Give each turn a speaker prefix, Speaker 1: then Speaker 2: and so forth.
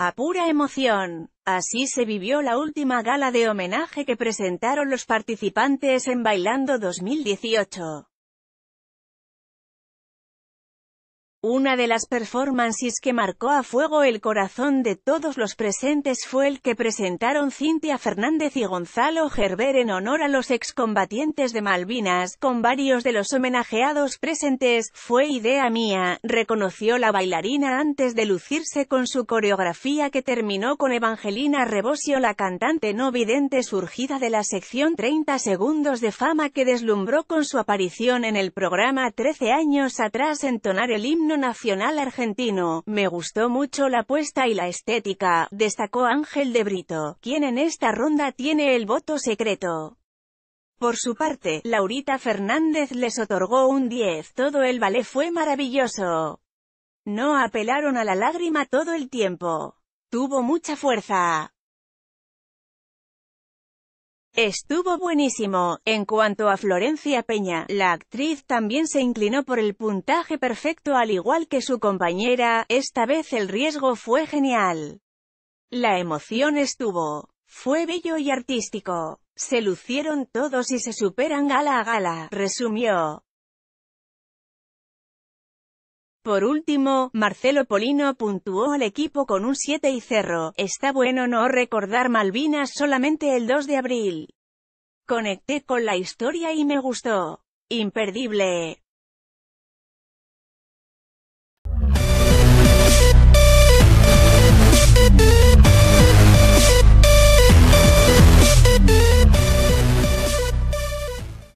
Speaker 1: A pura emoción. Así se vivió la última gala de homenaje que presentaron los participantes en Bailando 2018. Una de las performances que marcó a fuego el corazón de todos los presentes fue el que presentaron Cintia Fernández y Gonzalo Gerber en honor a los excombatientes de Malvinas, con varios de los homenajeados presentes, fue idea mía, reconoció la bailarina antes de lucirse con su coreografía que terminó con Evangelina Rebosio la cantante no vidente surgida de la sección 30 segundos de fama que deslumbró con su aparición en el programa 13 años atrás entonar el himno nacional argentino. Me gustó mucho la puesta y la estética, destacó Ángel de Brito, quien en esta ronda tiene el voto secreto. Por su parte, Laurita Fernández les otorgó un 10. Todo el ballet fue maravilloso. No apelaron a la lágrima todo el tiempo. Tuvo mucha fuerza. Estuvo buenísimo. En cuanto a Florencia Peña, la actriz también se inclinó por el puntaje perfecto al igual que su compañera, esta vez el riesgo fue genial. La emoción estuvo. Fue bello y artístico. Se lucieron todos y se superan gala a gala, resumió. Por último, Marcelo Polino puntuó al equipo con un 7 y cerro. Está bueno no recordar Malvinas solamente el 2 de abril. Conecté con la historia y me gustó. Imperdible.